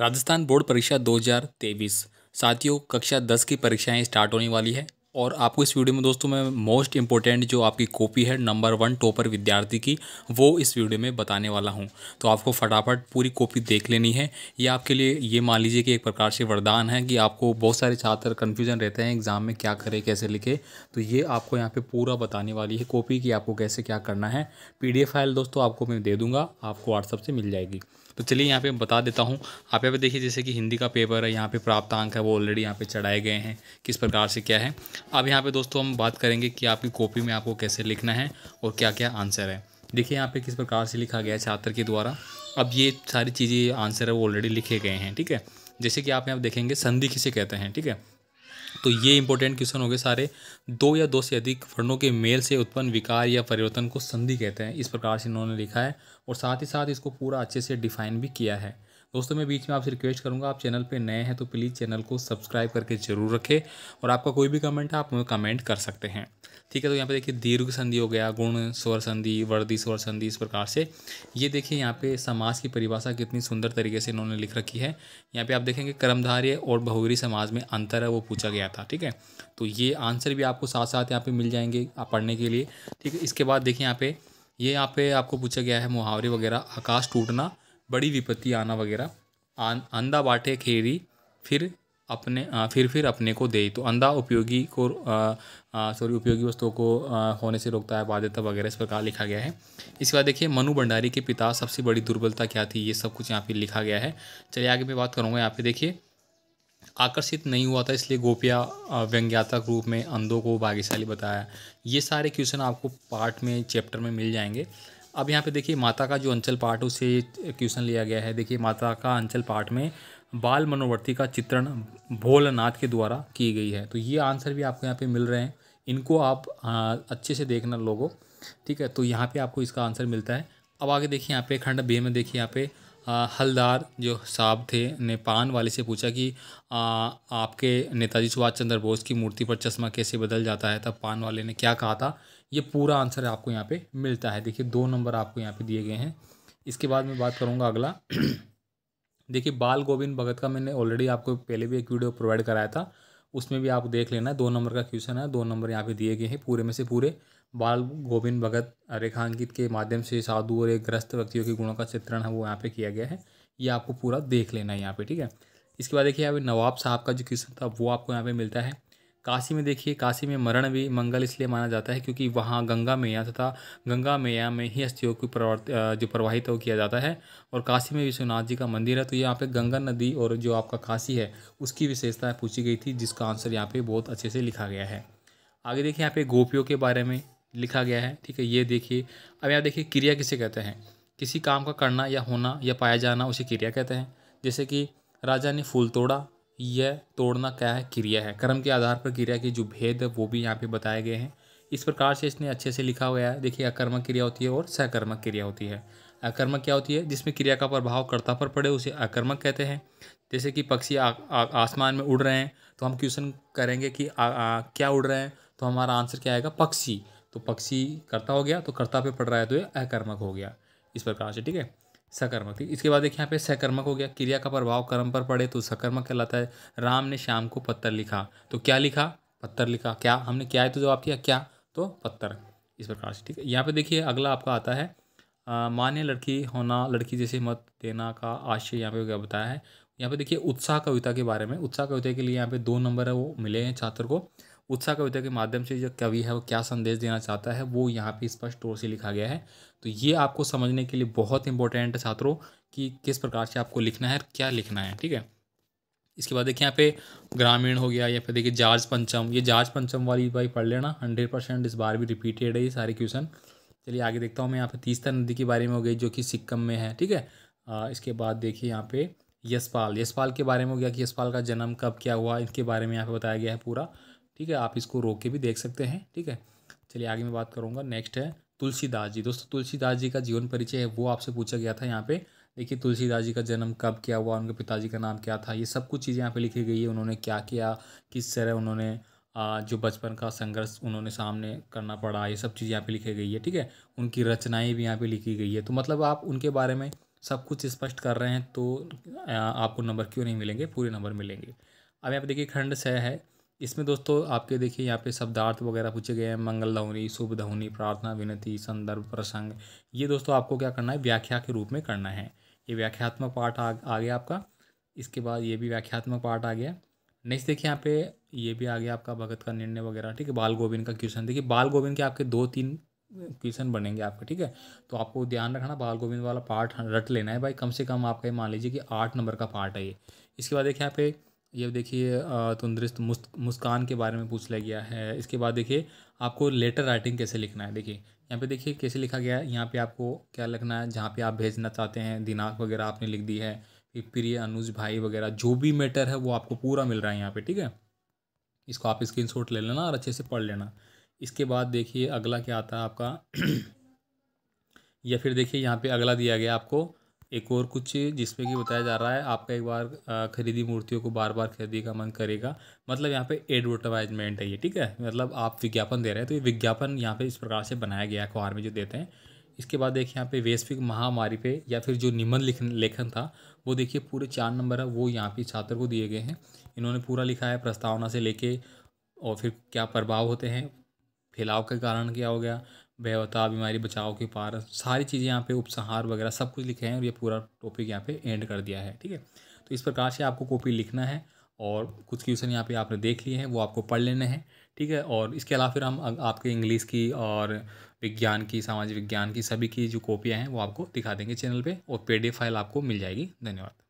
Rajasthan board परीक्षा 2023 साथियों कक्षा 10 की परीक्षाएं स्टार्ट होने वाली है और आपको इस वीडियो में दोस्तों मैं मोस्ट इंपॉर्टेंट जो आपकी कॉपी है नंबर वन टॉपर विद्यार्थी की वो इस वीडियो में बताने वाला हूं तो आपको फटाफट पूरी कॉपी देख लेनी है ये आपके लिए ये मान लीजिए कि एक प्रकार से वरदान है कि आपको बहुत सारे छात्र कन्फ्यूजन रहते हैं एग्ज़ाम में क्या करें कैसे लिखे तो ये आपको यहाँ पर पूरा बताने वाली है कॉपी कि आपको कैसे क्या करना है पी फाइल दोस्तों आपको मैं दे दूँगा आपको व्हाट्सअप से मिल जाएगी तो चलिए यहाँ पे बता देता हूँ आप यहाँ पे देखिए जैसे कि हिंदी का पेपर है यहाँ पे अंक है वो ऑलरेडी यहाँ पे चढ़ाए गए हैं किस प्रकार से क्या है अब यहाँ पे दोस्तों हम बात करेंगे कि आपकी कॉपी में आपको कैसे लिखना है और क्या क्या आंसर है देखिए यहाँ पे किस प्रकार से लिखा गया है छात्र के द्वारा अब ये सारी चीज़ें आंसर है वो ऑलरेडी लिखे गए हैं ठीक है जैसे कि आप यहाँ देखेंगे संधि किसे कहते हैं ठीक है तो ये इंपॉर्टेंट क्वेश्चन हो गए सारे दो या दो से अधिक वर्णों के मेल से उत्पन्न विकार या परिवर्तन को संधि कहते हैं इस प्रकार से इन्होंने लिखा है और साथ ही साथ इसको पूरा अच्छे से डिफाइन भी किया है दोस्तों मैं बीच में आपसे रिक्वेस्ट करूँगा आप चैनल पर नए हैं तो प्लीज़ चैनल को सब्सक्राइब करके ज़रूर रखें और आपका कोई भी कमेंट है आप मुझे कमेंट कर सकते हैं ठीक है तो यहाँ पे देखिए दीर्घ संधि हो गया गुण स्वर संधि वर्दी स्वर संधि इस प्रकार से ये देखिए यहाँ पे समाज की परिभाषा कितनी सुंदर तरीके से इन्होंने लिख रखी है यहाँ पे आप देखेंगे कर्मधार्य और बहुगरी समाज में अंतर है वो पूछा गया था ठीक है तो ये आंसर भी आपको साथ साथ यहाँ पे मिल जाएंगे आप पढ़ने के लिए ठीक है इसके बाद देखिए यहाँ पे ये यहाँ पे आपको पूछा गया है मुहावरे वगैरह आकाश टूटना बड़ी विपत्ति आना वगैरह अंधा बाटे खेरी फिर अपने आ, फिर फिर अपने को दे तो अंधा उपयोगी को सॉरी उपयोगी वस्तुओं को आ, होने से रोकता है बाध्यता वगैरह इस प्रकार लिखा गया है इसके बाद देखिए मनु भंडारी के पिता सबसे बड़ी दुर्बलता क्या थी ये सब कुछ यहाँ पे लिखा गया है चलिए आगे मैं बात करूँगा यहाँ पे देखिए आकर्षित नहीं हुआ था इसलिए गोपिया व्यंग्यात्मक रूप में अंधों को भाग्यशाली बताया ये सारे क्वेश्चन आपको पार्ट में चैप्टर में मिल जाएंगे अब यहाँ पे देखिए माता का जो अंचल पाठ उसे क्वेश्चन लिया गया है देखिए माता का अंचल पाठ में बाल मनोवर्ती का चित्रण भोलनाथ के द्वारा की गई है तो ये आंसर भी आपको यहाँ पे मिल रहे हैं इनको आप अच्छे से देखना लोगों ठीक है तो यहाँ पे आपको इसका आंसर मिलता है अब आगे देखिए यहाँ पे खंड बी में देखिए यहाँ पे हलदार जो साहब थे ने पान वाले से पूछा कि आ, आपके नेताजी सुभाष चंद्र बोस की मूर्ति पर चश्मा कैसे बदल जाता है तब पान वाले ने क्या कहा था ये पूरा आंसर आपको यहाँ पे मिलता है देखिए दो नंबर आपको यहाँ पे दिए गए हैं इसके बाद मैं बात करूँगा अगला देखिए बाल गोविंद भगत का मैंने ऑलरेडी आपको पहले भी एक वीडियो प्रोवाइड कराया था उसमें भी आप देख लेना दो नंबर का क्वेश्चन है दो नंबर यहाँ पे दिए गए हैं पूरे में से पूरे बाल गोविंद भगत रेखांकित के माध्यम से साधु और एक ग्रस्त व्यक्तियों के गुणों का चित्रण है वो यहाँ पे किया गया है ये आपको पूरा देख लेना है यहाँ पे ठीक है इसके बाद देखिए यहाँ पे नवाब साहब का जो क्वेश्चन था वो आपको यहाँ पे मिलता है काशी में देखिए काशी में मरण भी मंगल इसलिए माना जाता है क्योंकि वहाँ गंगा मैया तथा गंगा मैया में ही अस्थियों की जो प्रवाहित किया जाता है और काशी में विश्वनाथ जी का मंदिर है तो यहाँ पे गंगा नदी और जो आपका काशी है उसकी विशेषता पूछी गई थी जिसका आंसर यहाँ पे बहुत अच्छे से लिखा गया है आगे देखिए यहाँ पे गोपियों के बारे में लिखा गया है ठीक है ये देखिए अब यहाँ देखिए क्रिया किसे कहते हैं किसी काम का करना या होना या पाया जाना उसे क्रिया कहते हैं जैसे कि राजा ने फूल तोड़ा यह तोड़ना क्या है क्रिया है कर्म के आधार पर क्रिया के जो भेद है वो भी यहाँ पे बताए गए हैं इस प्रकार से इसने अच्छे से लिखा हुआ है देखिए अकर्मक क्रिया होती है और सकर्मक क्रिया होती है अकर्मक क्या होती है जिसमें क्रिया का प्रभाव कर्ता पर पड़े उसे अकर्मक कहते हैं जैसे कि पक्षी आसमान में उड़ रहे हैं तो हम क्वेश्चन करेंगे कि आ, आ, क्या उड़ रहे हैं तो हमारा आंसर क्या आएगा पक्षी तो पक्षी कर्ता हो गया तो कर्ता पे पड़ रहा है तो ये अकर्मक हो गया इस प्रकार से ठीक है सकर्मक थी इसके बाद देखिए यहाँ पे सकर्मक हो गया क्रिया का प्रभाव कर्म पर पड़े तो सकर्मक कहलाता है राम ने शाम को पत्थर लिखा तो क्या लिखा पत्थर लिखा क्या हमने क्या है तो जवाब किया क्या तो पत्थर इस प्रकार से ठीक है यहाँ पे देखिए अगला आपका आता है माँ ने लड़की होना लड़की जैसे मत देना का आशय यहाँ पे क्या बताया है यहाँ पे देखिए उत्साह कविता के बारे में उत्साह कविता के लिए यहाँ पे दो नंबर है वो मिले हैं छात्र को उत्साह कविता के माध्यम से जो कवि है वो क्या संदेश देना चाहता है वो यहाँ पे स्पष्ट तौर से लिखा गया है तो ये आपको समझने के लिए बहुत इंपॉर्टेंट है छात्रों कि किस प्रकार से आपको लिखना है क्या लिखना है ठीक है इसके बाद देखिए यहाँ पे ग्रामीण हो गया या फिर देखिए जार्ज पंचम ये जार्ज पंचम वाली भाई पढ़ लेना हंड्रेड परसेंट इस बार भी रिपीटेड है ये सारे क्वेश्चन चलिए आगे देखता हूँ मैं यहाँ पे तीसता नदी के बारे में हो गई जो कि सिक्किम में है ठीक है इसके बाद देखिए यहाँ पे यशपाल यशपाल के बारे में हो गया कि यशपाल का जन्म कब क्या हुआ इसके बारे में यहाँ पे बताया गया है पूरा ठीक है आप इसको रोक के भी देख सकते हैं ठीक है चलिए आगे मैं बात करूँगा नेक्स्ट है तुलसीदास जी दोस्तों तुलसीदास जी का जीवन परिचय है वो आपसे पूछा गया था यहाँ पे देखिए तुलसीदास जी का जन्म कब क्या हुआ उनके पिताजी का नाम क्या था ये सब कुछ चीज़ें यहाँ पे लिखी गई है उन्होंने क्या किया किस तरह उन्होंने जो बचपन का संघर्ष उन्होंने सामने करना पड़ा ये सब चीज़ यहाँ पे लिखी गई है ठीक है उनकी रचनाएँ भी यहाँ पर लिखी गई है तो मतलब आप उनके बारे में सब कुछ स्पष्ट कर रहे हैं तो आपको नंबर क्यों नहीं मिलेंगे पूरे नंबर मिलेंगे अब यहाँ पर देखिए खंड सह है इसमें दोस्तों आपके देखिए यहाँ पे शब्दार्थ वगैरह पूछे गए हैं मंगल धवनी शुभ धवनी प्रार्थना विनती संदर्भ प्रसंग ये दोस्तों आपको क्या करना है व्याख्या के रूप में करना है ये व्याख्यात्मक पार्ट आ, आ गया आपका इसके बाद ये भी व्याख्यात्मक पार्ट आ गया नेक्स्ट देखिए यहाँ पे ये भी आ गया आपका भगत का निर्णय वगैरह ठीक है बाल गोविंद का क्वेश्चन देखिए बाल गोविंद के आपके दो तीन क्वेश्चन बनेंगे आपके ठीक है तो आपको ध्यान रखना बाल गोविंद वाला पार्ट रट लेना है भाई कम से कम आपका ये मान लीजिए कि आठ नंबर का पार्ट है ये इसके बाद देखिए यहाँ पे ये देखिए तंदुरुस्त मुस्कान के बारे में पूछ लिया गया है इसके बाद देखिए आपको लेटर राइटिंग कैसे लिखना है देखिए यहाँ पे देखिए कैसे लिखा गया है यहाँ पे आपको क्या लिखना है जहाँ पे आप भेजना चाहते हैं दिनांक वगैरह आपने लिख दी है फिर प्रिय अनुज भाई वगैरह जो भी मैटर है वो आपको पूरा मिल रहा है यहाँ पर ठीक है इसको आप स्क्रीन ले लेना और अच्छे से पढ़ लेना इसके बाद देखिए अगला क्या आता है आपका या फिर देखिए यहाँ पर अगला दिया गया आपको एक और कुछ जिसमें कि बताया जा रहा है आपका एक बार खरीदी मूर्तियों को बार बार खरीदी का मन करेगा मतलब यहाँ पे एडवर्टाइजमेंट है ये ठीक है मतलब आप विज्ञापन दे रहे हैं तो ये विज्ञापन यहाँ पे इस प्रकार से बनाया गया है अखबार में जो देते हैं इसके बाद देखिए यहाँ पे वैश्विक महामारी पे या फिर जो निमन लिखन लेखन था वो देखिए पूरे चार नंबर है वो यहाँ पे छात्र को दिए गए हैं इन्होंने पूरा लिखा है प्रस्तावना से लेके और फिर क्या प्रभाव होते हैं फैलाव के कारण क्या हो गया बेवता बीमारी बचाव के पार सारी चीज़ें यहाँ पे उपसंहार वगैरह सब कुछ लिखे हैं और ये पूरा टॉपिक यहाँ पे एंड कर दिया है ठीक है तो इस प्रकार से आपको कॉपी लिखना है और कुछ क्वेश्चन यहाँ पे आपने देख लिए हैं वो आपको पढ़ लेने हैं ठीक है और इसके अलावा फिर हम आपके इंग्लिश की और विज्ञान की सामाजिक विज्ञान की सभी की जो कॉपियाँ हैं वो आपको दिखा देंगे चैनल पर और पे फाइल आपको मिल जाएगी धन्यवाद